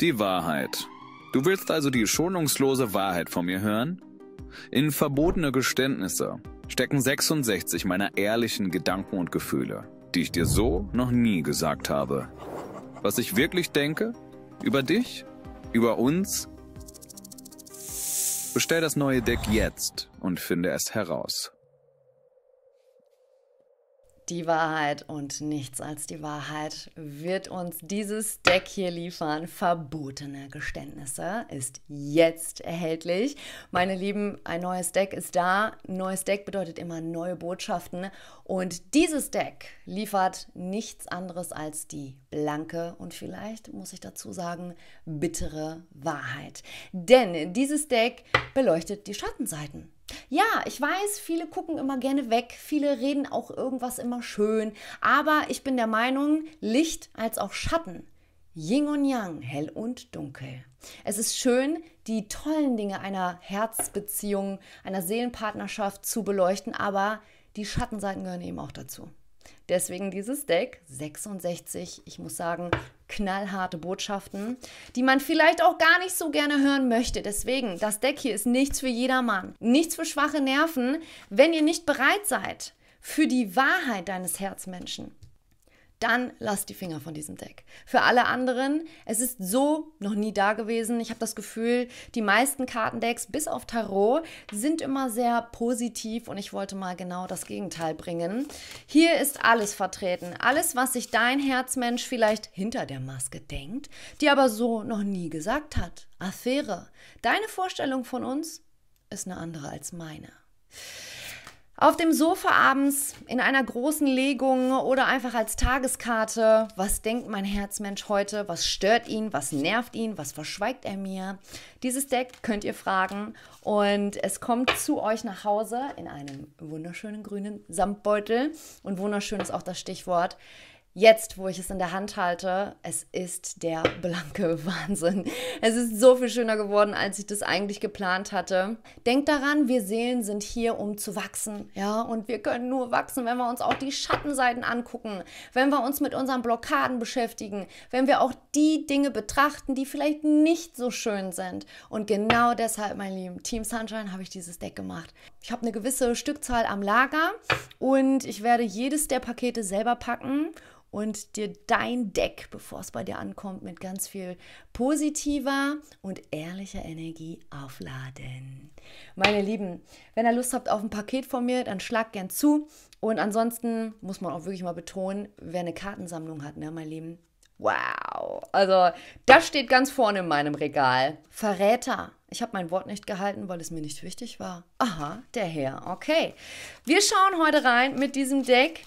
Die Wahrheit. Du willst also die schonungslose Wahrheit von mir hören? In verbotene Geständnisse stecken 66 meiner ehrlichen Gedanken und Gefühle, die ich dir so noch nie gesagt habe. Was ich wirklich denke? Über dich? Über uns? Bestell das neue Deck jetzt und finde es heraus. Die Wahrheit und nichts als die Wahrheit wird uns dieses Deck hier liefern. Verbotene Geständnisse ist jetzt erhältlich. Meine Lieben, ein neues Deck ist da. Neues Deck bedeutet immer neue Botschaften. Und dieses Deck liefert nichts anderes als die blanke und vielleicht, muss ich dazu sagen, bittere Wahrheit. Denn dieses Deck beleuchtet die Schattenseiten ja, ich weiß, viele gucken immer gerne weg, viele reden auch irgendwas immer schön, aber ich bin der Meinung, Licht als auch Schatten, Yin und Yang, hell und dunkel. Es ist schön, die tollen Dinge einer Herzbeziehung, einer Seelenpartnerschaft zu beleuchten, aber die Schattenseiten gehören eben auch dazu. Deswegen dieses Deck 66, ich muss sagen, knallharte Botschaften, die man vielleicht auch gar nicht so gerne hören möchte. Deswegen, das Deck hier ist nichts für jedermann, nichts für schwache Nerven, wenn ihr nicht bereit seid für die Wahrheit deines Herzmenschen dann lass die Finger von diesem Deck. Für alle anderen, es ist so noch nie da gewesen. Ich habe das Gefühl, die meisten Kartendecks, bis auf Tarot, sind immer sehr positiv und ich wollte mal genau das Gegenteil bringen. Hier ist alles vertreten. Alles, was sich dein Herzmensch vielleicht hinter der Maske denkt, die aber so noch nie gesagt hat. Affäre. Deine Vorstellung von uns ist eine andere als meine. Auf dem Sofa abends, in einer großen Legung oder einfach als Tageskarte. Was denkt mein Herzmensch heute? Was stört ihn? Was nervt ihn? Was verschweigt er mir? Dieses Deck könnt ihr fragen und es kommt zu euch nach Hause in einem wunderschönen grünen Samtbeutel. Und wunderschön ist auch das Stichwort jetzt, wo ich es in der Hand halte, es ist der blanke Wahnsinn. Es ist so viel schöner geworden, als ich das eigentlich geplant hatte. Denkt daran, wir Seelen sind hier, um zu wachsen. Ja, und wir können nur wachsen, wenn wir uns auch die Schattenseiten angucken, wenn wir uns mit unseren Blockaden beschäftigen, wenn wir auch die Dinge betrachten, die vielleicht nicht so schön sind. Und genau deshalb, mein Lieben, Team Sunshine habe ich dieses Deck gemacht. Ich habe eine gewisse Stückzahl am Lager und ich werde jedes der Pakete selber packen und dir dein Deck, bevor es bei dir ankommt, mit ganz viel positiver und ehrlicher Energie aufladen. Meine Lieben, wenn ihr Lust habt auf ein Paket von mir, dann schlag gern zu. Und ansonsten muss man auch wirklich mal betonen, wer eine Kartensammlung hat, ne, mein Lieben, Wow, also das steht ganz vorne in meinem Regal. Verräter. Ich habe mein Wort nicht gehalten, weil es mir nicht wichtig war. Aha, der Herr. Okay. Wir schauen heute rein mit diesem Deck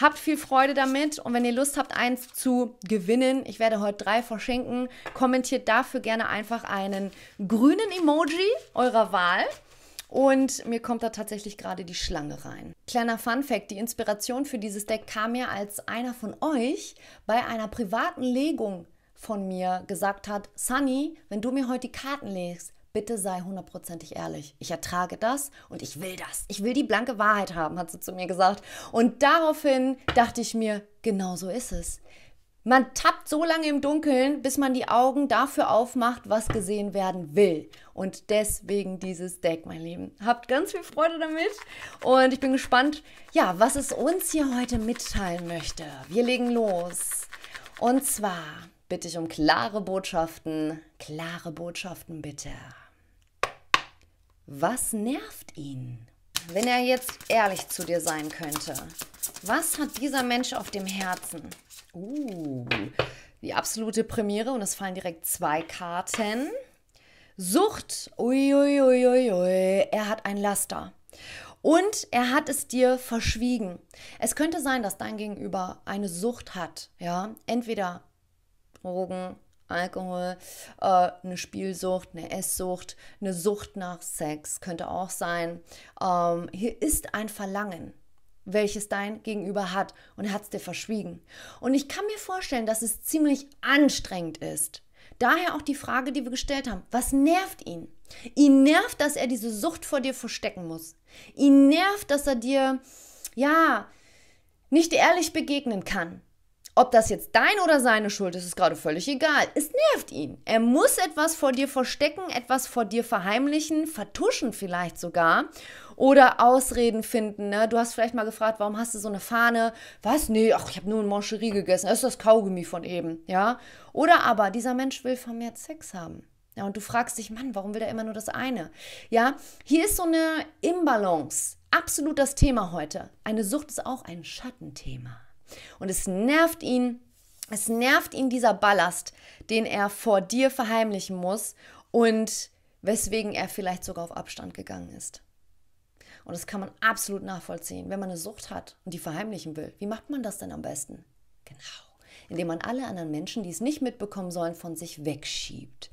Habt viel Freude damit und wenn ihr Lust habt, eins zu gewinnen, ich werde heute drei verschenken, kommentiert dafür gerne einfach einen grünen Emoji eurer Wahl. Und mir kommt da tatsächlich gerade die Schlange rein. Kleiner Fun Fact: Die Inspiration für dieses Deck kam mir, als einer von euch bei einer privaten Legung von mir gesagt hat: Sunny, wenn du mir heute die Karten legst, Bitte sei hundertprozentig ehrlich. Ich ertrage das und ich will das. Ich will die blanke Wahrheit haben, hat sie zu mir gesagt. Und daraufhin dachte ich mir, genau so ist es. Man tappt so lange im Dunkeln, bis man die Augen dafür aufmacht, was gesehen werden will. Und deswegen dieses Deck, mein Lieben. Habt ganz viel Freude damit und ich bin gespannt, ja, was es uns hier heute mitteilen möchte. Wir legen los. Und zwar bitte ich um klare Botschaften. Klare Botschaften bitte. Was nervt ihn? Wenn er jetzt ehrlich zu dir sein könnte, was hat dieser Mensch auf dem Herzen? Uh, die absolute Premiere und es fallen direkt zwei Karten. Sucht, uiuiuiui, ui, ui, ui. er hat ein Laster. Und er hat es dir verschwiegen. Es könnte sein, dass dein Gegenüber eine Sucht hat, ja, entweder Drogen, Alkohol, äh, eine Spielsucht, eine Esssucht, eine Sucht nach Sex könnte auch sein. Ähm, hier ist ein Verlangen welches dein Gegenüber hat und hat es dir verschwiegen. Und ich kann mir vorstellen, dass es ziemlich anstrengend ist. Daher auch die Frage, die wir gestellt haben, was nervt ihn? Ihn nervt, dass er diese Sucht vor dir verstecken muss. Ihn nervt, dass er dir, ja, nicht ehrlich begegnen kann. Ob das jetzt deine oder seine Schuld ist, ist gerade völlig egal. Es nervt ihn. Er muss etwas vor dir verstecken, etwas vor dir verheimlichen, vertuschen vielleicht sogar oder Ausreden finden. Ne? Du hast vielleicht mal gefragt, warum hast du so eine Fahne? Was? Nee, ach, ich habe nur ein Mancherie gegessen. Das ist das Kaugummi von eben, ja? Oder aber dieser Mensch will vermehrt Sex haben. Ja, und du fragst dich, Mann, warum will er immer nur das eine? Ja, hier ist so eine Imbalance. Absolut das Thema heute. Eine Sucht ist auch ein Schattenthema. Und es nervt ihn, es nervt ihn dieser Ballast, den er vor dir verheimlichen muss und weswegen er vielleicht sogar auf Abstand gegangen ist. Und das kann man absolut nachvollziehen, wenn man eine Sucht hat und die verheimlichen will. Wie macht man das denn am besten? Genau. Indem man alle anderen Menschen, die es nicht mitbekommen sollen, von sich wegschiebt.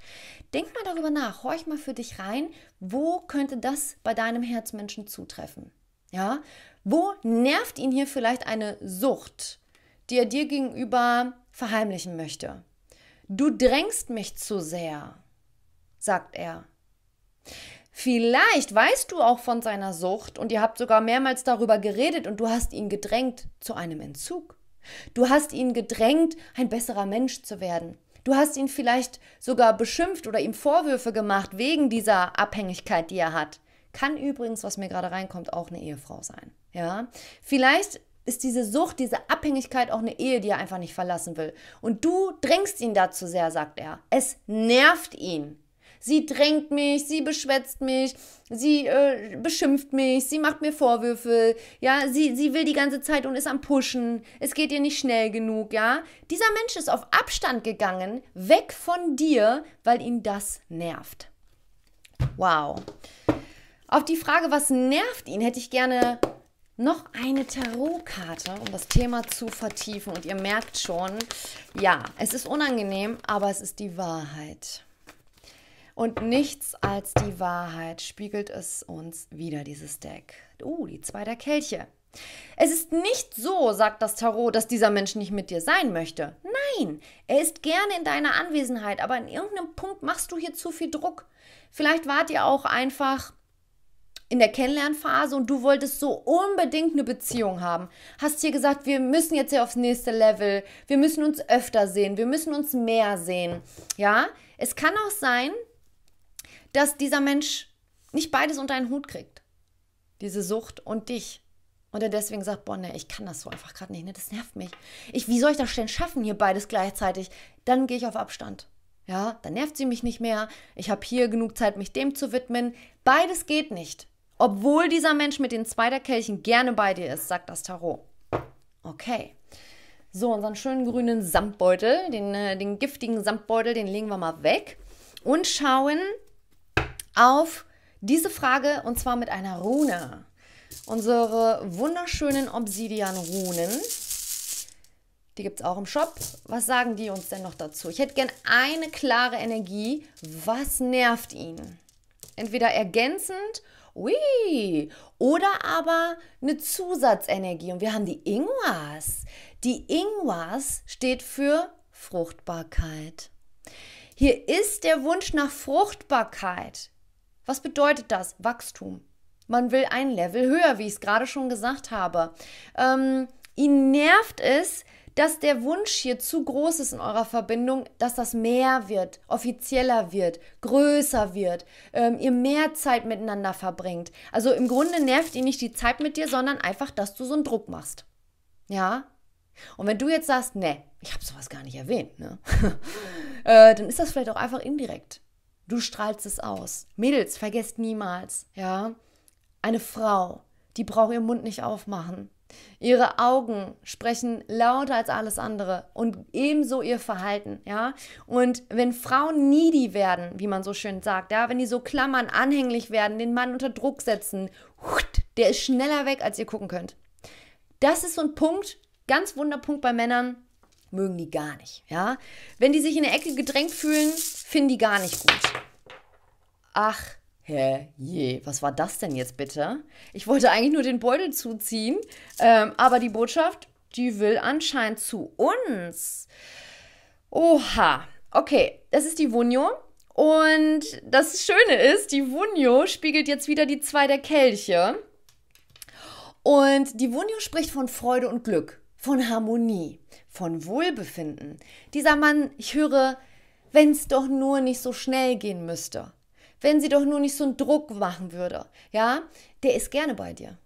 Denk mal darüber nach, horch mal für dich rein, wo könnte das bei deinem Herzmenschen zutreffen? Ja? Wo nervt ihn hier vielleicht eine Sucht, die er dir gegenüber verheimlichen möchte? Du drängst mich zu sehr, sagt er. Vielleicht weißt du auch von seiner Sucht und ihr habt sogar mehrmals darüber geredet und du hast ihn gedrängt zu einem Entzug. Du hast ihn gedrängt, ein besserer Mensch zu werden. Du hast ihn vielleicht sogar beschimpft oder ihm Vorwürfe gemacht wegen dieser Abhängigkeit, die er hat. Kann übrigens, was mir gerade reinkommt, auch eine Ehefrau sein. Ja, vielleicht ist diese Sucht, diese Abhängigkeit auch eine Ehe, die er einfach nicht verlassen will. Und du drängst ihn dazu sehr, sagt er. Es nervt ihn. Sie drängt mich, sie beschwätzt mich, sie äh, beschimpft mich, sie macht mir Vorwürfe, ja, sie, sie will die ganze Zeit und ist am Pushen, es geht ihr nicht schnell genug, ja. Dieser Mensch ist auf Abstand gegangen, weg von dir, weil ihn das nervt. Wow. Auf die Frage, was nervt ihn, hätte ich gerne noch eine Tarotkarte, um das Thema zu vertiefen. Und ihr merkt schon, ja, es ist unangenehm, aber es ist die Wahrheit. Und nichts als die Wahrheit spiegelt es uns wieder, dieses Deck. Oh, uh, die zwei der Kelche. Es ist nicht so, sagt das Tarot, dass dieser Mensch nicht mit dir sein möchte. Nein, er ist gerne in deiner Anwesenheit, aber an irgendeinem Punkt machst du hier zu viel Druck. Vielleicht wart ihr auch einfach in der Kennenlernphase und du wolltest so unbedingt eine Beziehung haben. Hast dir gesagt, wir müssen jetzt hier aufs nächste Level, wir müssen uns öfter sehen, wir müssen uns mehr sehen. Ja, es kann auch sein, dass dieser Mensch nicht beides unter einen Hut kriegt. Diese Sucht und dich. Und er deswegen sagt, boah, ne, ich kann das so einfach gerade nicht, ne, das nervt mich. Ich, wie soll ich das denn schaffen, hier beides gleichzeitig? Dann gehe ich auf Abstand. Ja, dann nervt sie mich nicht mehr. Ich habe hier genug Zeit, mich dem zu widmen. Beides geht nicht obwohl dieser Mensch mit den Zweiterkelchen gerne bei dir ist, sagt das Tarot. Okay. So, unseren schönen grünen Samtbeutel, den, äh, den giftigen Samtbeutel, den legen wir mal weg und schauen auf diese Frage und zwar mit einer Rune. Unsere wunderschönen Obsidian-Runen. Die gibt es auch im Shop. Was sagen die uns denn noch dazu? Ich hätte gern eine klare Energie. Was nervt ihn? Entweder ergänzend oder Ui. Oder aber eine Zusatzenergie. Und wir haben die Ingwas. Die Ingwas steht für Fruchtbarkeit. Hier ist der Wunsch nach Fruchtbarkeit. Was bedeutet das? Wachstum. Man will ein Level höher, wie ich es gerade schon gesagt habe. Ähm, ihn nervt es, dass der Wunsch hier zu groß ist in eurer Verbindung, dass das mehr wird, offizieller wird, größer wird, ähm, ihr mehr Zeit miteinander verbringt. Also im Grunde nervt ihr nicht die Zeit mit dir, sondern einfach, dass du so einen Druck machst. Ja? Und wenn du jetzt sagst, ne, ich habe sowas gar nicht erwähnt, ne? äh, dann ist das vielleicht auch einfach indirekt. Du strahlst es aus. Mädels, vergesst niemals, ja? Eine Frau, die braucht ihren Mund nicht aufmachen. Ihre Augen sprechen lauter als alles andere und ebenso ihr Verhalten, ja? Und wenn Frauen needy werden, wie man so schön sagt, ja, wenn die so klammern, anhänglich werden, den Mann unter Druck setzen, der ist schneller weg, als ihr gucken könnt. Das ist so ein Punkt, ganz Wunderpunkt bei Männern, mögen die gar nicht, ja? Wenn die sich in der Ecke gedrängt fühlen, finden die gar nicht gut. Ach, Hä, je, was war das denn jetzt bitte? Ich wollte eigentlich nur den Beutel zuziehen, ähm, aber die Botschaft, die will anscheinend zu uns. Oha, okay, das ist die Wunjo. Und das Schöne ist, die Wunjo spiegelt jetzt wieder die zwei der Kelche. Und die Wunjo spricht von Freude und Glück, von Harmonie, von Wohlbefinden. Dieser Mann, ich höre, wenn es doch nur nicht so schnell gehen müsste wenn sie doch nur nicht so einen Druck machen würde. Ja, der ist gerne bei dir.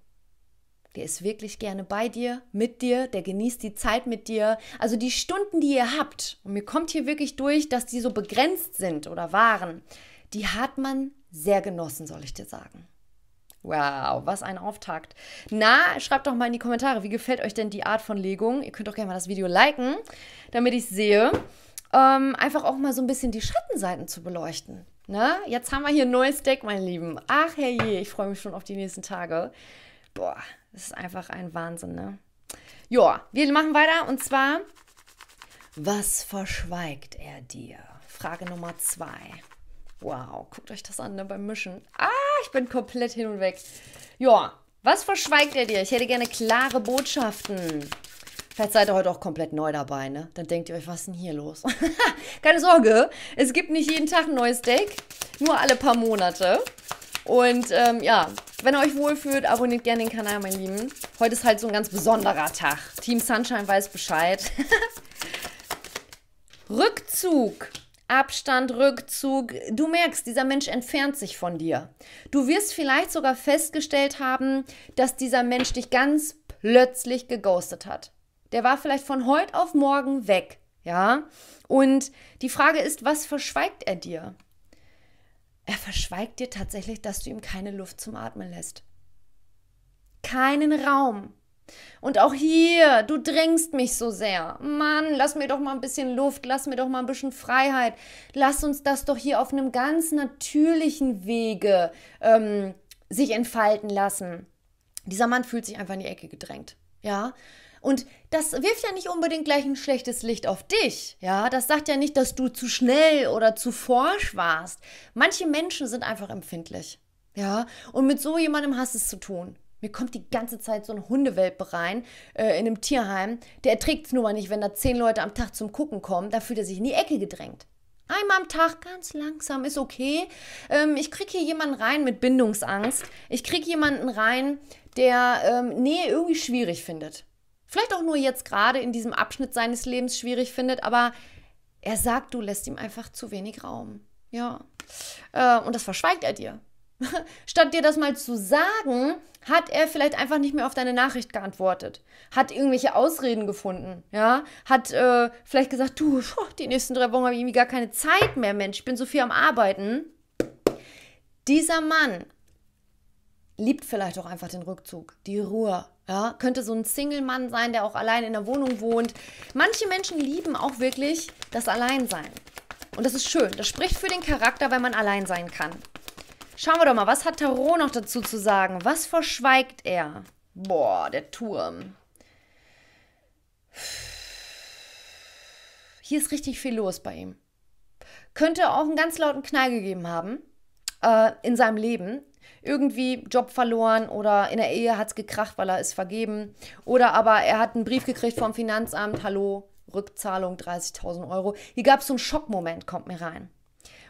Der ist wirklich gerne bei dir, mit dir, der genießt die Zeit mit dir. Also die Stunden, die ihr habt, und mir kommt hier wirklich durch, dass die so begrenzt sind oder waren, die hat man sehr genossen, soll ich dir sagen. Wow, was ein Auftakt. Na, schreibt doch mal in die Kommentare, wie gefällt euch denn die Art von Legung? Ihr könnt doch gerne mal das Video liken, damit ich sehe. Ähm, einfach auch mal so ein bisschen die Schattenseiten zu beleuchten. Ne? Jetzt haben wir hier ein neues Deck, meine Lieben. Ach herrje, ich freue mich schon auf die nächsten Tage. Boah, das ist einfach ein Wahnsinn, ne? Joa, wir machen weiter und zwar, was verschweigt er dir? Frage Nummer zwei. Wow, guckt euch das an, ne, beim Mischen. Ah, ich bin komplett hin und weg. Joa, was verschweigt er dir? Ich hätte gerne klare Botschaften. Vielleicht seid ihr heute auch komplett neu dabei, ne? Dann denkt ihr euch, was ist denn hier los? Keine Sorge, es gibt nicht jeden Tag ein neues Deck, nur alle paar Monate. Und ähm, ja, wenn ihr euch wohlfühlt, abonniert gerne den Kanal, meine Lieben. Heute ist halt so ein ganz besonderer Tag. Team Sunshine weiß Bescheid. Rückzug. Abstand, Rückzug. Du merkst, dieser Mensch entfernt sich von dir. Du wirst vielleicht sogar festgestellt haben, dass dieser Mensch dich ganz plötzlich geghostet hat der war vielleicht von heute auf morgen weg, ja? Und die Frage ist, was verschweigt er dir? Er verschweigt dir tatsächlich, dass du ihm keine Luft zum Atmen lässt. Keinen Raum. Und auch hier, du drängst mich so sehr. Mann, lass mir doch mal ein bisschen Luft, lass mir doch mal ein bisschen Freiheit. Lass uns das doch hier auf einem ganz natürlichen Wege ähm, sich entfalten lassen. Dieser Mann fühlt sich einfach in die Ecke gedrängt. Ja, und das wirft ja nicht unbedingt gleich ein schlechtes Licht auf dich. Ja, das sagt ja nicht, dass du zu schnell oder zu forsch warst. Manche Menschen sind einfach empfindlich. Ja, und mit so jemandem hast es zu tun. Mir kommt die ganze Zeit so ein Hundewelpe rein äh, in einem Tierheim. Der erträgt es nur mal nicht, wenn da zehn Leute am Tag zum Gucken kommen. Da fühlt er sich in die Ecke gedrängt. Einmal am Tag, ganz langsam, ist okay. Ähm, ich kriege hier jemanden rein mit Bindungsangst. Ich kriege jemanden rein, der ähm, Nähe irgendwie schwierig findet vielleicht auch nur jetzt gerade in diesem Abschnitt seines Lebens schwierig findet, aber er sagt, du lässt ihm einfach zu wenig Raum. Ja. Äh, und das verschweigt er dir. Statt dir das mal zu sagen, hat er vielleicht einfach nicht mehr auf deine Nachricht geantwortet, hat irgendwelche Ausreden gefunden, ja, hat äh, vielleicht gesagt, du, oh, die nächsten drei Wochen habe ich irgendwie gar keine Zeit mehr, Mensch, ich bin so viel am Arbeiten. Dieser Mann liebt vielleicht auch einfach den Rückzug, die Ruhe, ja, könnte so ein Single-Mann sein, der auch allein in der Wohnung wohnt. Manche Menschen lieben auch wirklich das Alleinsein. Und das ist schön. Das spricht für den Charakter, wenn man allein sein kann. Schauen wir doch mal, was hat Tarot noch dazu zu sagen? Was verschweigt er? Boah, der Turm. Hier ist richtig viel los bei ihm. Könnte auch einen ganz lauten Knall gegeben haben äh, in seinem Leben irgendwie Job verloren oder in der Ehe hat es gekracht, weil er ist vergeben. Oder aber er hat einen Brief gekriegt vom Finanzamt, hallo, Rückzahlung 30.000 Euro. Hier gab es so einen Schockmoment, kommt mir rein.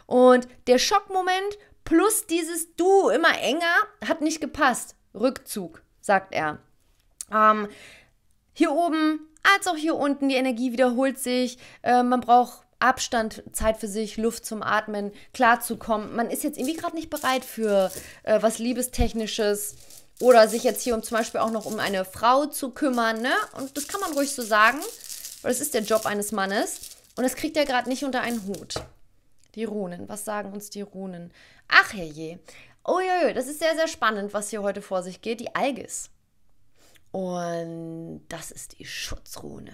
Und der Schockmoment plus dieses Du immer enger hat nicht gepasst. Rückzug, sagt er. Ähm, hier oben als auch hier unten, die Energie wiederholt sich. Äh, man braucht Abstand, Zeit für sich, Luft zum Atmen, klarzukommen. Man ist jetzt irgendwie gerade nicht bereit für äh, was Liebestechnisches oder sich jetzt hier um zum Beispiel auch noch um eine Frau zu kümmern, ne? Und das kann man ruhig so sagen, weil das ist der Job eines Mannes. Und das kriegt er gerade nicht unter einen Hut. Die Runen, was sagen uns die Runen? Ach herrje. Oh ja, das ist sehr, sehr spannend, was hier heute vor sich geht. Die Algis. Und das ist die Schutzrune.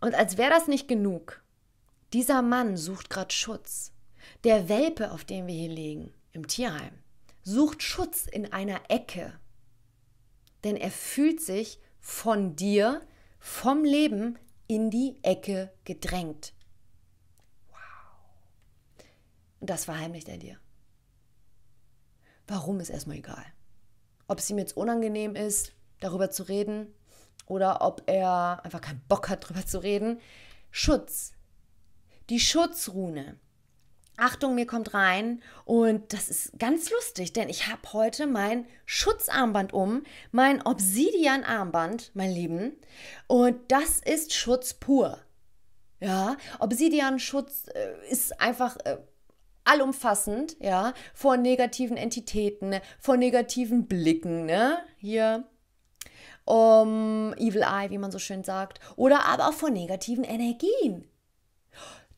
Und als wäre das nicht genug, dieser Mann sucht gerade Schutz. Der Welpe, auf dem wir hier liegen, im Tierheim, sucht Schutz in einer Ecke. Denn er fühlt sich von dir, vom Leben in die Ecke gedrängt. Wow. Und das verheimlicht er dir. Warum ist erstmal egal. Ob es ihm jetzt unangenehm ist, darüber zu reden, oder ob er einfach keinen Bock hat, drüber zu reden. Schutz. Die Schutzrune. Achtung, mir kommt rein. Und das ist ganz lustig, denn ich habe heute mein Schutzarmband um, mein Obsidian-Armband, mein Lieben. Und das ist Schutz pur. Ja, Obsidian-Schutz äh, ist einfach äh, allumfassend, ja, vor negativen Entitäten, vor negativen Blicken, ne? Hier um, Evil Eye, wie man so schön sagt, oder aber auch vor negativen Energien.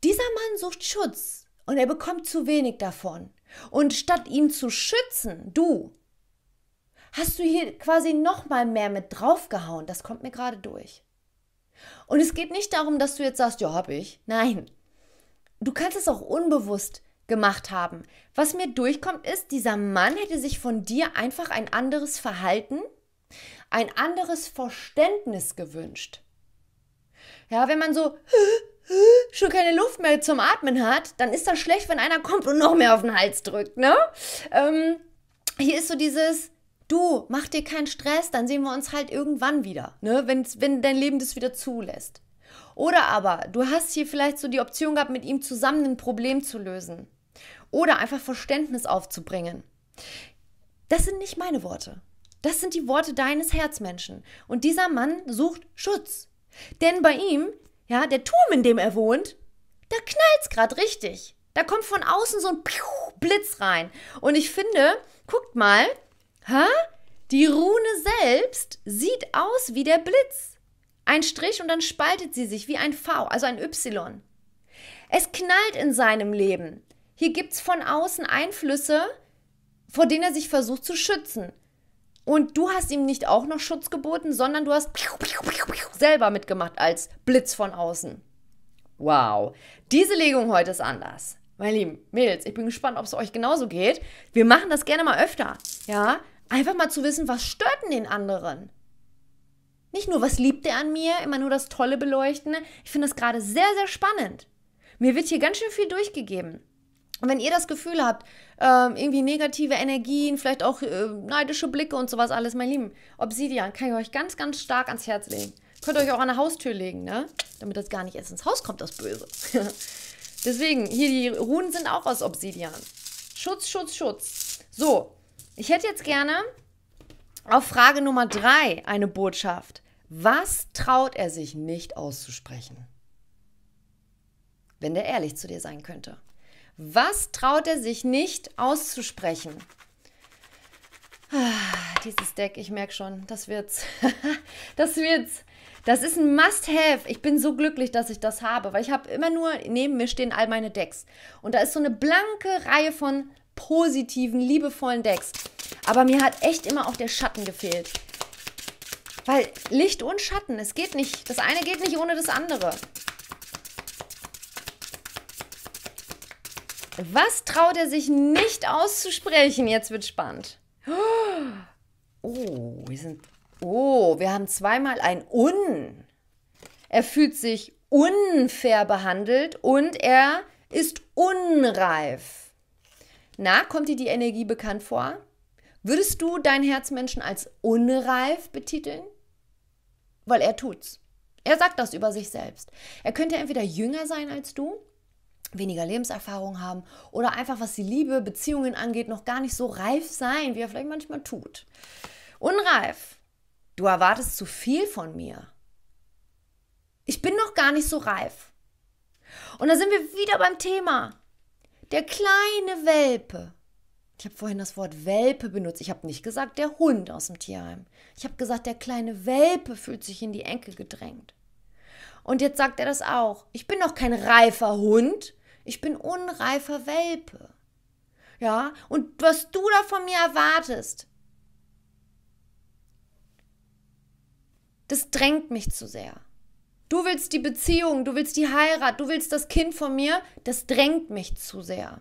Dieser Mann sucht Schutz und er bekommt zu wenig davon. Und statt ihn zu schützen, du, hast du hier quasi noch mal mehr mit draufgehauen. Das kommt mir gerade durch. Und es geht nicht darum, dass du jetzt sagst, ja, hab ich. Nein. Du kannst es auch unbewusst gemacht haben. Was mir durchkommt ist, dieser Mann hätte sich von dir einfach ein anderes Verhalten ein anderes Verständnis gewünscht. Ja, wenn man so schon keine Luft mehr zum Atmen hat, dann ist das schlecht, wenn einer kommt und noch mehr auf den Hals drückt, ne? Ähm, hier ist so dieses, du, mach dir keinen Stress, dann sehen wir uns halt irgendwann wieder, ne? Wenn's, wenn dein Leben das wieder zulässt. Oder aber, du hast hier vielleicht so die Option gehabt, mit ihm zusammen ein Problem zu lösen. Oder einfach Verständnis aufzubringen. Das sind nicht meine Worte. Das sind die Worte deines Herzmenschen. Und dieser Mann sucht Schutz. Denn bei ihm, ja, der Turm, in dem er wohnt, da knallt's grad richtig. Da kommt von außen so ein Blitz rein. Und ich finde, guckt mal, ha? die Rune selbst sieht aus wie der Blitz. Ein Strich und dann spaltet sie sich wie ein V, also ein Y. Es knallt in seinem Leben. Hier gibt's von außen Einflüsse, vor denen er sich versucht zu schützen. Und du hast ihm nicht auch noch Schutz geboten, sondern du hast selber mitgemacht als Blitz von außen. Wow. Diese Legung heute ist anders. Meine lieben Mädels, ich bin gespannt, ob es euch genauso geht. Wir machen das gerne mal öfter. Ja? Einfach mal zu wissen, was stört denn den anderen? Nicht nur, was liebt er an mir, immer nur das Tolle beleuchten. Ich finde das gerade sehr, sehr spannend. Mir wird hier ganz schön viel durchgegeben. Und wenn ihr das Gefühl habt, ähm, irgendwie negative Energien, vielleicht auch äh, neidische Blicke und sowas alles, mein Lieben, Obsidian kann ich euch ganz, ganz stark ans Herz legen. Könnt ihr euch auch an der Haustür legen, ne? Damit das gar nicht erst ins Haus kommt, das Böse. Deswegen, hier die Runen sind auch aus Obsidian. Schutz, Schutz, Schutz. So, ich hätte jetzt gerne auf Frage Nummer drei eine Botschaft. Was traut er sich nicht auszusprechen? Wenn der ehrlich zu dir sein könnte. Was traut er sich nicht auszusprechen? Ah, dieses Deck, ich merke schon, das wird's. das wird's. Das ist ein Must-Have. Ich bin so glücklich, dass ich das habe, weil ich habe immer nur, neben mir stehen all meine Decks. Und da ist so eine blanke Reihe von positiven, liebevollen Decks. Aber mir hat echt immer auch der Schatten gefehlt. Weil Licht und Schatten, es geht nicht. Das eine geht nicht ohne das andere. Was traut er sich nicht auszusprechen? Jetzt wird spannend. Oh, wir sind. Oh, wir haben zweimal ein Un. Er fühlt sich unfair behandelt und er ist unreif. Na, kommt dir die Energie bekannt vor? Würdest du deinen Herzmenschen als unreif betiteln? Weil er tut's. Er sagt das über sich selbst. Er könnte entweder jünger sein als du weniger Lebenserfahrung haben oder einfach was die Liebe, Beziehungen angeht, noch gar nicht so reif sein, wie er vielleicht manchmal tut. Unreif. Du erwartest zu viel von mir. Ich bin noch gar nicht so reif. Und da sind wir wieder beim Thema. Der kleine Welpe. Ich habe vorhin das Wort Welpe benutzt. Ich habe nicht gesagt der Hund aus dem Tierheim. Ich habe gesagt, der kleine Welpe fühlt sich in die Ecke gedrängt. Und jetzt sagt er das auch. Ich bin noch kein reifer Hund. Ich bin unreifer Welpe. Ja, und was du da von mir erwartest, das drängt mich zu sehr. Du willst die Beziehung, du willst die Heirat, du willst das Kind von mir, das drängt mich zu sehr.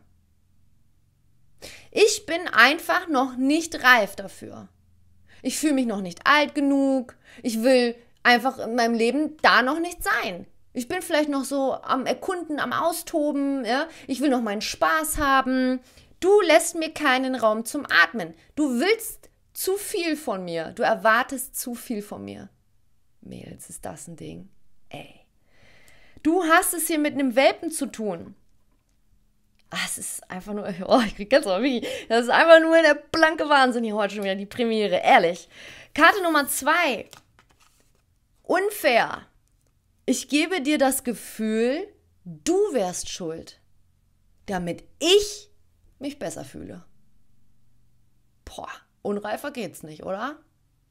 Ich bin einfach noch nicht reif dafür. Ich fühle mich noch nicht alt genug. Ich will einfach in meinem Leben da noch nicht sein. Ich bin vielleicht noch so am Erkunden, am Austoben. Ja? Ich will noch meinen Spaß haben. Du lässt mir keinen Raum zum Atmen. Du willst zu viel von mir. Du erwartest zu viel von mir. Mädels, ist das ein Ding? Ey. Du hast es hier mit einem Welpen zu tun. Das ah, ist einfach nur, oh, ich krieg ganz wie. Das ist einfach nur der blanke Wahnsinn hier heute schon wieder, die Premiere, ehrlich. Karte Nummer zwei. Unfair. Ich gebe dir das Gefühl, du wärst schuld, damit ich mich besser fühle. Boah, unreifer geht's nicht, oder?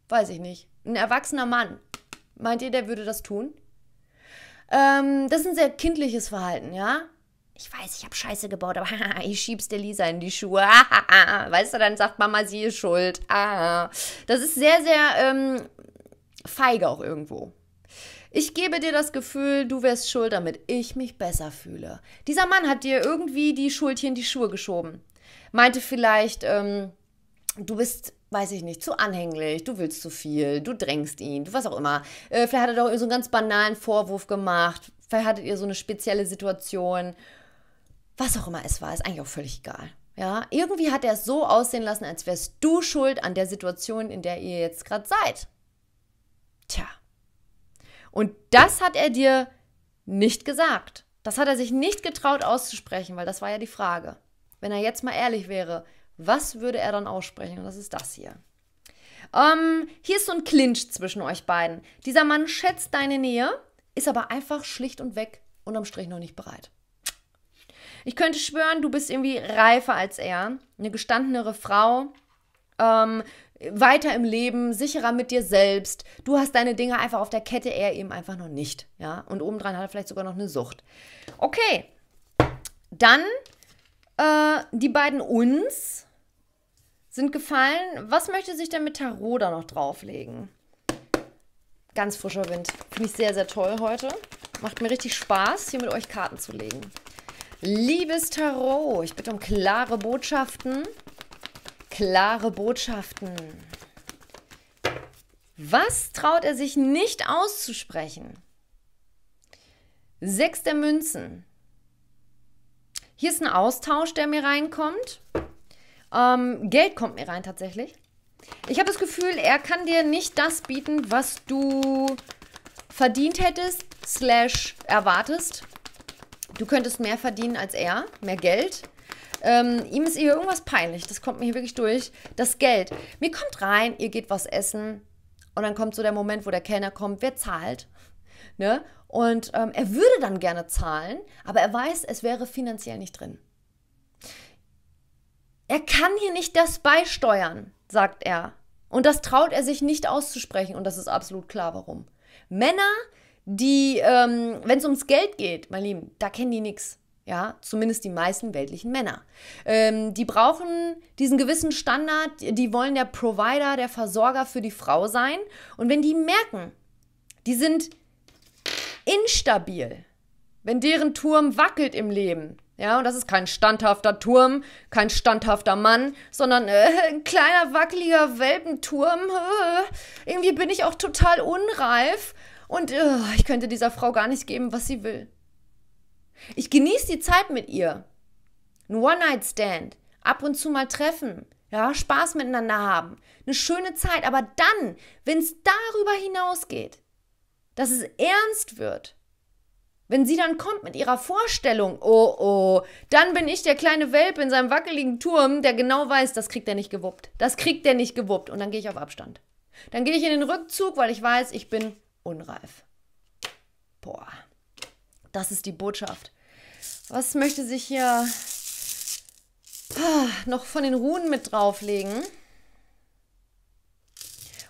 Weiß ich nicht. Ein erwachsener Mann, meint ihr, der würde das tun? Ähm, das ist ein sehr kindliches Verhalten, ja? Ich weiß, ich habe Scheiße gebaut, aber ich schieb's der Lisa in die Schuhe. weißt du, dann sagt Mama, sie ist schuld. Ah. das ist sehr, sehr ähm, feige auch irgendwo. Ich gebe dir das Gefühl, du wärst schuld, damit ich mich besser fühle. Dieser Mann hat dir irgendwie die Schuld hier in die Schuhe geschoben. Meinte vielleicht, ähm, du bist, weiß ich nicht, zu anhänglich, du willst zu viel, du drängst ihn, du was auch immer. Äh, vielleicht hat er doch so einen ganz banalen Vorwurf gemacht. Vielleicht hattet ihr so eine spezielle Situation. Was auch immer es war, ist eigentlich auch völlig egal. Ja, irgendwie hat er es so aussehen lassen, als wärst du schuld an der Situation, in der ihr jetzt gerade seid. Tja. Und das hat er dir nicht gesagt. Das hat er sich nicht getraut auszusprechen, weil das war ja die Frage. Wenn er jetzt mal ehrlich wäre, was würde er dann aussprechen? Und das ist das hier. Ähm, hier ist so ein Clinch zwischen euch beiden. Dieser Mann schätzt deine Nähe, ist aber einfach schlicht und weg unterm Strich noch nicht bereit. Ich könnte schwören, du bist irgendwie reifer als er, eine gestandenere Frau. Ähm, weiter im Leben, sicherer mit dir selbst. Du hast deine Dinge einfach auf der Kette, er eben einfach noch nicht. Ja? Und obendrein hat er vielleicht sogar noch eine Sucht. Okay, dann äh, die beiden uns sind gefallen. Was möchte sich denn mit Tarot da noch drauflegen? Ganz frischer Wind. Finde ich sehr, sehr toll heute. Macht mir richtig Spaß, hier mit euch Karten zu legen. Liebes Tarot, ich bitte um klare Botschaften klare Botschaften. Was traut er sich nicht auszusprechen? Sechs der Münzen. Hier ist ein Austausch, der mir reinkommt. Ähm, Geld kommt mir rein tatsächlich. Ich habe das Gefühl, er kann dir nicht das bieten, was du verdient hättest, slash erwartest. Du könntest mehr verdienen als er, mehr Geld. Ähm, ihm ist hier irgendwas peinlich. Das kommt mir hier wirklich durch. Das Geld. Mir kommt rein, ihr geht was essen. Und dann kommt so der Moment, wo der Kellner kommt, wer zahlt? Ne? Und ähm, er würde dann gerne zahlen, aber er weiß, es wäre finanziell nicht drin. Er kann hier nicht das beisteuern, sagt er. Und das traut er sich nicht auszusprechen. Und das ist absolut klar, warum. Männer, die, ähm, wenn es ums Geld geht, mein Lieben, da kennen die nichts. Ja, zumindest die meisten weltlichen Männer. Ähm, die brauchen diesen gewissen Standard, die wollen der Provider, der Versorger für die Frau sein. Und wenn die merken, die sind instabil, wenn deren Turm wackelt im Leben, ja, und das ist kein standhafter Turm, kein standhafter Mann, sondern äh, ein kleiner wackeliger Welpenturm. Äh, irgendwie bin ich auch total unreif und äh, ich könnte dieser Frau gar nicht geben, was sie will. Ich genieße die Zeit mit ihr. Ein One-Night-Stand, ab und zu mal treffen, ja, Spaß miteinander haben, eine schöne Zeit. Aber dann, wenn es darüber hinausgeht, dass es ernst wird, wenn sie dann kommt mit ihrer Vorstellung, oh oh, dann bin ich der kleine Welpe in seinem wackeligen Turm, der genau weiß, das kriegt er nicht gewuppt. Das kriegt er nicht gewuppt. Und dann gehe ich auf Abstand. Dann gehe ich in den Rückzug, weil ich weiß, ich bin unreif. Boah. Das ist die Botschaft. Was möchte sich hier ah, noch von den Runen mit drauflegen?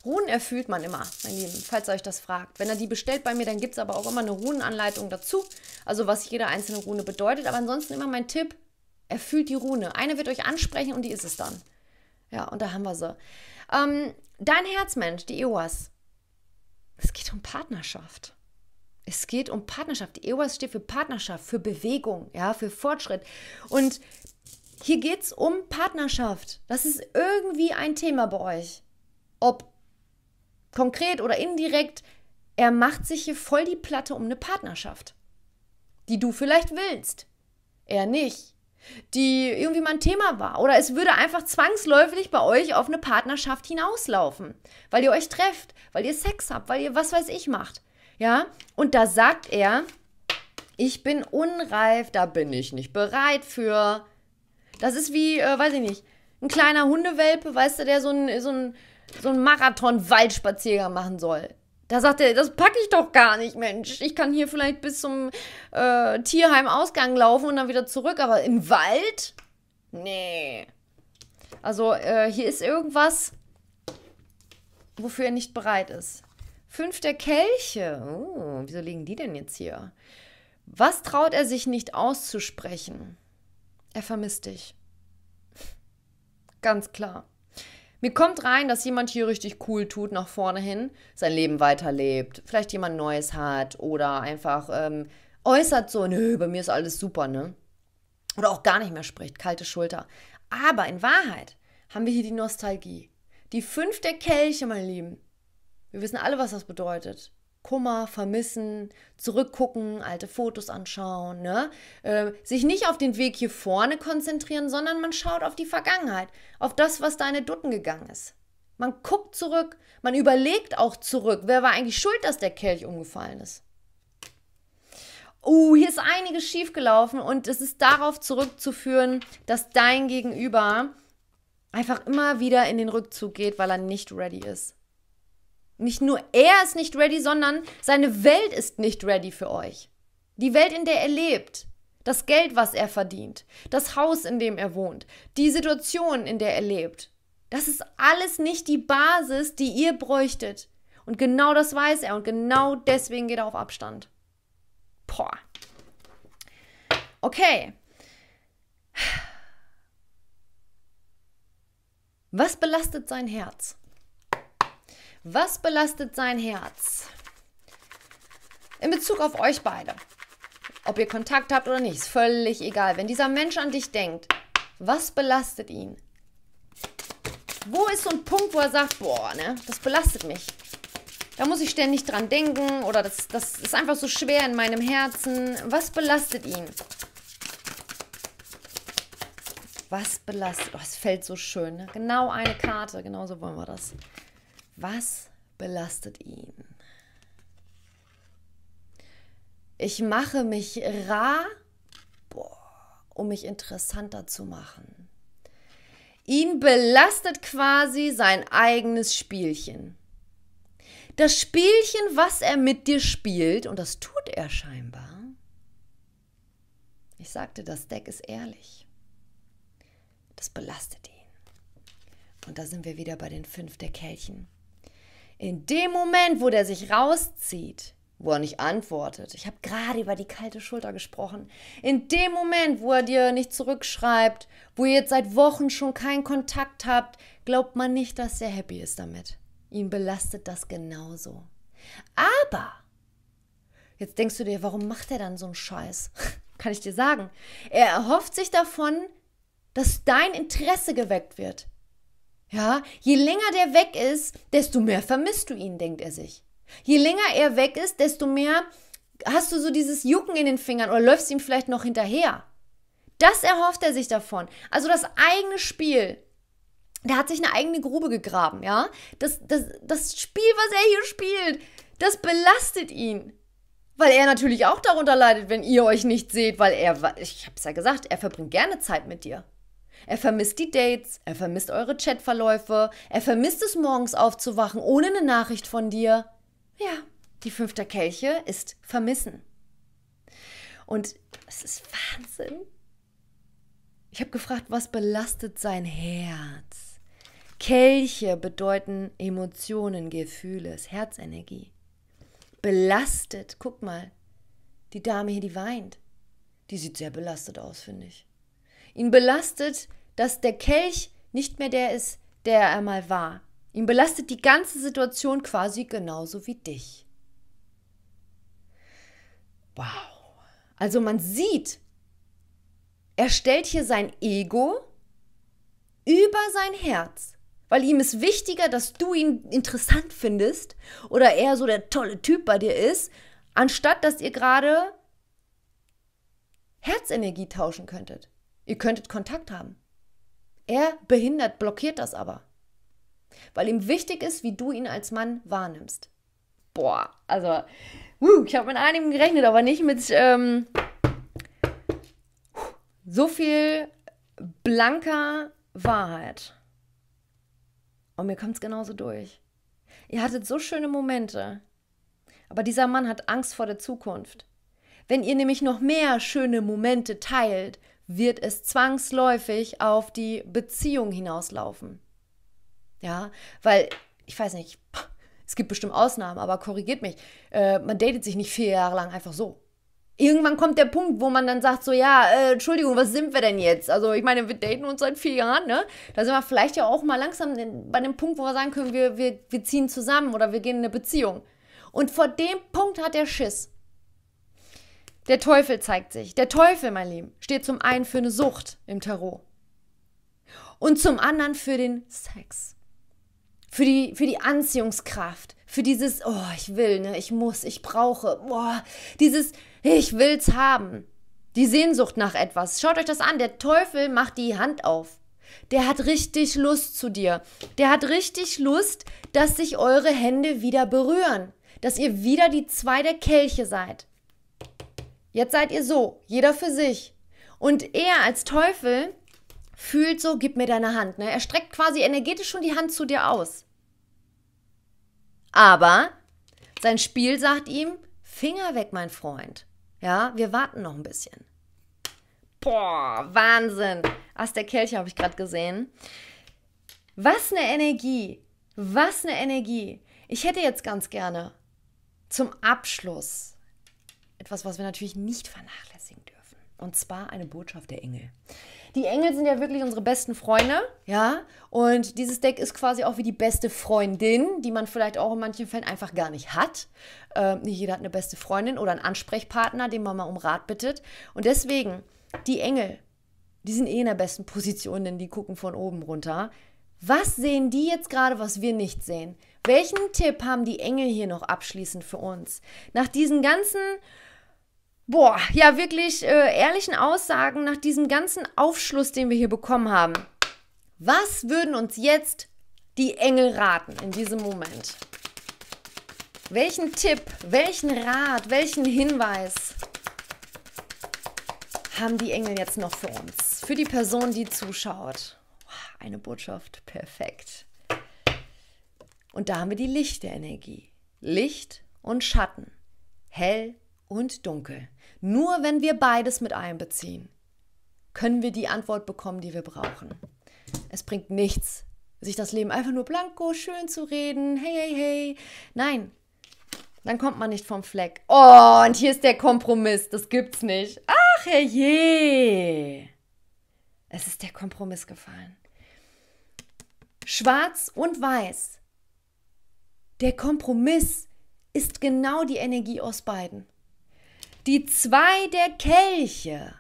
Runen erfüllt man immer, mein Lieben, falls ihr euch das fragt. Wenn ihr die bestellt bei mir, dann gibt es aber auch immer eine Runenanleitung dazu. Also was jede einzelne Rune bedeutet. Aber ansonsten immer mein Tipp, erfüllt die Rune. Eine wird euch ansprechen und die ist es dann. Ja, und da haben wir sie. Ähm, dein Herzmensch, die EOAS. Es geht um Partnerschaft. Es geht um Partnerschaft. Die EOAS steht für Partnerschaft, für Bewegung, ja, für Fortschritt. Und hier geht es um Partnerschaft. Das ist irgendwie ein Thema bei euch. Ob konkret oder indirekt, er macht sich hier voll die Platte um eine Partnerschaft, die du vielleicht willst, er nicht, die irgendwie mal ein Thema war. Oder es würde einfach zwangsläufig bei euch auf eine Partnerschaft hinauslaufen, weil ihr euch trefft, weil ihr Sex habt, weil ihr was weiß ich macht. Ja, und da sagt er, ich bin unreif, da bin ich nicht bereit für. Das ist wie, äh, weiß ich nicht, ein kleiner Hundewelpe, weißt du, der so einen so so ein Marathon-Waldspaziergang machen soll. Da sagt er, das packe ich doch gar nicht, Mensch. Ich kann hier vielleicht bis zum äh, Tierheimausgang laufen und dann wieder zurück, aber im Wald? Nee. Also äh, hier ist irgendwas, wofür er nicht bereit ist. Fünf der Kelche. Oh, wieso liegen die denn jetzt hier? Was traut er sich nicht auszusprechen? Er vermisst dich. Ganz klar. Mir kommt rein, dass jemand hier richtig cool tut nach vorne hin, sein Leben weiterlebt, vielleicht jemand Neues hat oder einfach ähm, äußert so, nö, bei mir ist alles super, ne? Oder auch gar nicht mehr spricht, kalte Schulter. Aber in Wahrheit haben wir hier die Nostalgie. Die fünf der Kelche, meine Lieben. Wir wissen alle, was das bedeutet. Kummer, vermissen, zurückgucken, alte Fotos anschauen, ne? äh, sich nicht auf den Weg hier vorne konzentrieren, sondern man schaut auf die Vergangenheit, auf das, was deine Dutten gegangen ist. Man guckt zurück, man überlegt auch zurück, wer war eigentlich schuld, dass der Kelch umgefallen ist. uh, hier ist einiges schiefgelaufen und es ist darauf zurückzuführen, dass dein Gegenüber einfach immer wieder in den Rückzug geht, weil er nicht ready ist. Nicht nur er ist nicht ready, sondern seine Welt ist nicht ready für euch. Die Welt, in der er lebt, das Geld, was er verdient, das Haus, in dem er wohnt, die Situation, in der er lebt. Das ist alles nicht die Basis, die ihr bräuchtet. Und genau das weiß er und genau deswegen geht er auf Abstand. Boah. Okay. Was belastet sein Herz? Was belastet sein Herz? In Bezug auf euch beide. Ob ihr Kontakt habt oder nicht, ist völlig egal. Wenn dieser Mensch an dich denkt, was belastet ihn? Wo ist so ein Punkt, wo er sagt, boah, ne, das belastet mich. Da muss ich ständig dran denken oder das, das ist einfach so schwer in meinem Herzen. Was belastet ihn? Was belastet? Oh, es fällt so schön. Ne? Genau eine Karte, genau so wollen wir das. Was belastet ihn? Ich mache mich rar, boah, um mich interessanter zu machen. Ihn belastet quasi sein eigenes Spielchen. Das Spielchen, was er mit dir spielt, und das tut er scheinbar. Ich sagte, das Deck ist ehrlich. Das belastet ihn. Und da sind wir wieder bei den fünf der Kelchen. In dem Moment, wo der sich rauszieht, wo er nicht antwortet, ich habe gerade über die kalte Schulter gesprochen, in dem Moment, wo er dir nicht zurückschreibt, wo ihr jetzt seit Wochen schon keinen Kontakt habt, glaubt man nicht, dass er happy ist damit. Ihn belastet das genauso. Aber jetzt denkst du dir, warum macht er dann so einen Scheiß? Kann ich dir sagen. Er erhofft sich davon, dass dein Interesse geweckt wird. Ja, je länger der weg ist, desto mehr vermisst du ihn, denkt er sich. Je länger er weg ist, desto mehr hast du so dieses Jucken in den Fingern oder läufst ihm vielleicht noch hinterher. Das erhofft er sich davon. Also das eigene Spiel. Der hat sich eine eigene Grube gegraben, ja? Das, das, das Spiel, was er hier spielt, das belastet ihn. Weil er natürlich auch darunter leidet, wenn ihr euch nicht seht, weil er, ich hab's ja gesagt, er verbringt gerne Zeit mit dir. Er vermisst die Dates, er vermisst eure Chatverläufe, er vermisst es morgens aufzuwachen ohne eine Nachricht von dir. Ja, die fünfte Kelche ist vermissen. Und es ist Wahnsinn. Ich habe gefragt, was belastet sein Herz? Kelche bedeuten Emotionen, Gefühle, Herzenergie. Belastet, guck mal, die Dame hier, die weint. Die sieht sehr belastet aus, finde ich. Ihn belastet, dass der Kelch nicht mehr der ist, der er einmal war. Ihn belastet die ganze Situation quasi genauso wie dich. Wow. Also man sieht, er stellt hier sein Ego über sein Herz, weil ihm ist wichtiger, dass du ihn interessant findest oder er so der tolle Typ bei dir ist, anstatt dass ihr gerade Herzenergie tauschen könntet. Ihr könntet Kontakt haben. Er behindert, blockiert das aber. Weil ihm wichtig ist, wie du ihn als Mann wahrnimmst. Boah, also, uh, ich habe mit einigen gerechnet, aber nicht mit ähm, so viel blanker Wahrheit. Und mir kommt es genauso durch. Ihr hattet so schöne Momente. Aber dieser Mann hat Angst vor der Zukunft. Wenn ihr nämlich noch mehr schöne Momente teilt, wird es zwangsläufig auf die Beziehung hinauslaufen. Ja, weil, ich weiß nicht, es gibt bestimmt Ausnahmen, aber korrigiert mich, äh, man datet sich nicht vier Jahre lang einfach so. Irgendwann kommt der Punkt, wo man dann sagt, so, ja, äh, Entschuldigung, was sind wir denn jetzt? Also, ich meine, wir daten uns seit vier Jahren, ne? Da sind wir vielleicht ja auch mal langsam bei dem Punkt, wo wir sagen können, wir, wir, wir ziehen zusammen oder wir gehen in eine Beziehung. Und vor dem Punkt hat er Schiss. Der Teufel zeigt sich. Der Teufel, mein Lieben, steht zum einen für eine Sucht im Tarot und zum anderen für den Sex. Für die, für die Anziehungskraft, für dieses, oh, ich will, ne, ich muss, ich brauche, boah, dieses, ich will's haben. Die Sehnsucht nach etwas. Schaut euch das an. Der Teufel macht die Hand auf. Der hat richtig Lust zu dir. Der hat richtig Lust, dass sich eure Hände wieder berühren. Dass ihr wieder die zwei der Kelche seid. Jetzt seid ihr so, jeder für sich. Und er als Teufel fühlt so, gib mir deine Hand. Ne? Er streckt quasi energetisch schon die Hand zu dir aus. Aber sein Spiel sagt ihm, Finger weg, mein Freund. Ja, wir warten noch ein bisschen. Boah, Wahnsinn. Ast der Kelche habe ich gerade gesehen. Was eine Energie. Was eine Energie. Ich hätte jetzt ganz gerne zum Abschluss etwas, was wir natürlich nicht vernachlässigen dürfen. Und zwar eine Botschaft der Engel. Die Engel sind ja wirklich unsere besten Freunde, ja. Und dieses Deck ist quasi auch wie die beste Freundin, die man vielleicht auch in manchen Fällen einfach gar nicht hat. Äh, nicht jeder hat eine beste Freundin oder einen Ansprechpartner, den man mal um Rat bittet. Und deswegen, die Engel, die sind eh in der besten Position, denn die gucken von oben runter. Was sehen die jetzt gerade, was wir nicht sehen? Welchen Tipp haben die Engel hier noch abschließend für uns? Nach diesen ganzen boah, ja, wirklich äh, ehrlichen Aussagen nach diesem ganzen Aufschluss, den wir hier bekommen haben. Was würden uns jetzt die Engel raten in diesem Moment? Welchen Tipp, welchen Rat, welchen Hinweis haben die Engel jetzt noch für uns? Für die Person, die zuschaut. Eine Botschaft, perfekt. Und da haben wir die Lichterenergie. Licht und Schatten. Hell und dunkel. Nur wenn wir beides mit einbeziehen, können wir die Antwort bekommen, die wir brauchen. Es bringt nichts, sich das Leben einfach nur blanko schön zu reden. Hey, hey, hey. Nein, dann kommt man nicht vom Fleck. Oh, und hier ist der Kompromiss. Das gibt's nicht. Ach, herrje. Es ist der Kompromiss gefallen. Schwarz und weiß. Der Kompromiss ist genau die Energie aus beiden. Die zwei der Kelche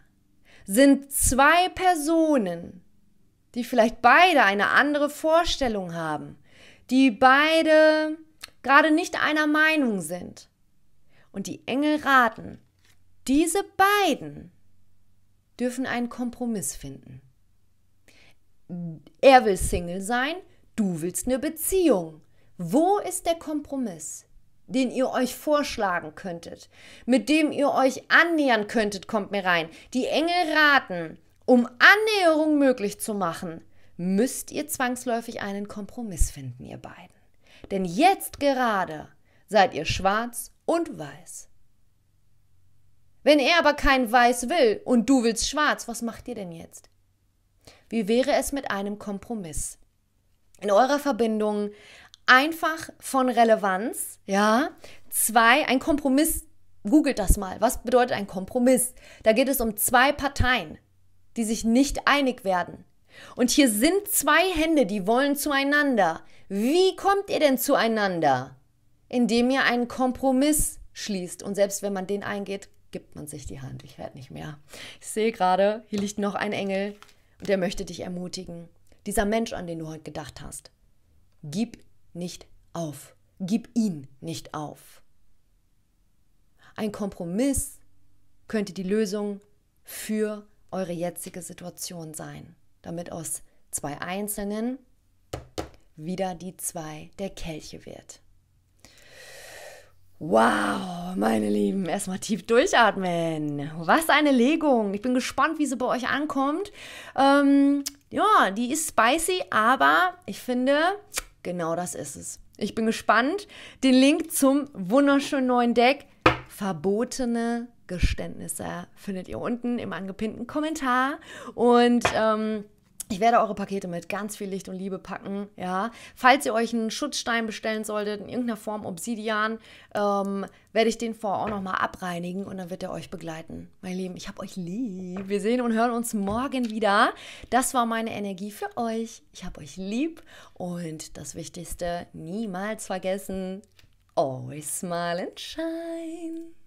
sind zwei Personen, die vielleicht beide eine andere Vorstellung haben, die beide gerade nicht einer Meinung sind. Und die Engel raten, diese beiden dürfen einen Kompromiss finden. Er will Single sein, du willst eine Beziehung. Wo ist der Kompromiss? den ihr euch vorschlagen könntet, mit dem ihr euch annähern könntet, kommt mir rein. Die Engel raten, um Annäherung möglich zu machen, müsst ihr zwangsläufig einen Kompromiss finden, ihr beiden. Denn jetzt gerade seid ihr schwarz und weiß. Wenn er aber kein Weiß will und du willst schwarz, was macht ihr denn jetzt? Wie wäre es mit einem Kompromiss? In eurer Verbindung einfach von Relevanz, ja. Zwei, ein Kompromiss, googelt das mal. Was bedeutet ein Kompromiss? Da geht es um zwei Parteien, die sich nicht einig werden. Und hier sind zwei Hände, die wollen zueinander. Wie kommt ihr denn zueinander? Indem ihr einen Kompromiss schließt. Und selbst wenn man den eingeht, gibt man sich die Hand. Ich werde nicht mehr. Ich sehe gerade, hier liegt noch ein Engel und der möchte dich ermutigen. Dieser Mensch, an den du heute gedacht hast, gib nicht auf. Gib ihn nicht auf. Ein Kompromiss könnte die Lösung für eure jetzige Situation sein, damit aus zwei Einzelnen wieder die zwei der Kelche wird. Wow, meine Lieben, erstmal tief durchatmen. Was eine Legung. Ich bin gespannt, wie sie bei euch ankommt. Ähm, ja, die ist spicy, aber ich finde, Genau das ist es. Ich bin gespannt. Den Link zum wunderschönen neuen Deck Verbotene Geständnisse findet ihr unten im angepinnten Kommentar. Und ähm, ich werde eure Pakete mit ganz viel Licht und Liebe packen, ja. Falls ihr euch einen Schutzstein bestellen solltet, in irgendeiner Form Obsidian, ähm, werde ich den vor auch nochmal abreinigen und dann wird er euch begleiten. Mein Lieben, ich habe euch lieb. Wir sehen und hören uns morgen wieder. Das war meine Energie für euch. Ich habe euch lieb und das Wichtigste, niemals vergessen, always smile and shine.